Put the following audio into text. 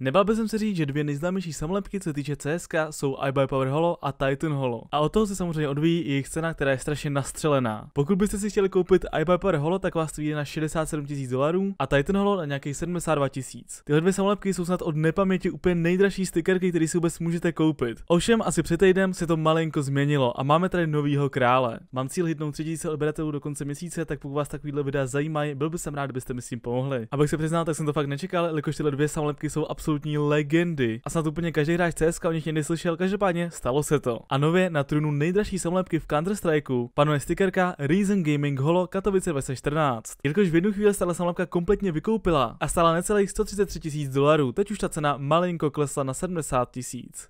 Nebál bych se říct, že dvě nejznámější samolepky, co se týče CSK, jsou iBuy Power Holo a Titan Holo. A od toho se samozřejmě odvíjí i jejich cena, která je strašně nastřelená. Pokud byste si chtěli koupit iBuy Power Holo, tak vás to vyjde na 67 000 dolarů a Titan Holo na nějakých 72 000. Tyhle dvě samolepky jsou snad od nepaměti úplně nejdražší stickerky, které si vůbec můžete koupit. Ovšem, asi před týdnem se to malinko změnilo a máme tady novýho krále. Mám cíl hitnout 3000 odběratelů do konce měsíce, tak pokud vás takovýhle videa zajímají, byl bych rád, kdybyste mi s tím pomohli. Abych se přiznal, tak jsem to fakt nečekal, jelikož tyhle dvě samolepky jsou absolutně absolutní legendy. A snad úplně každý hráč CSK o nich někdy slyšel, každopádně stalo se to. A nově na trunu nejdražší samolepky v Counter-Strikeu panuje stickerka Reason Gaming Holo Katowice 2014. Jelikož v jednu chvíli stala samolepka kompletně vykoupila a stála necelých 133 tisíc dolarů, teď už ta cena malinko klesla na 70 tisíc.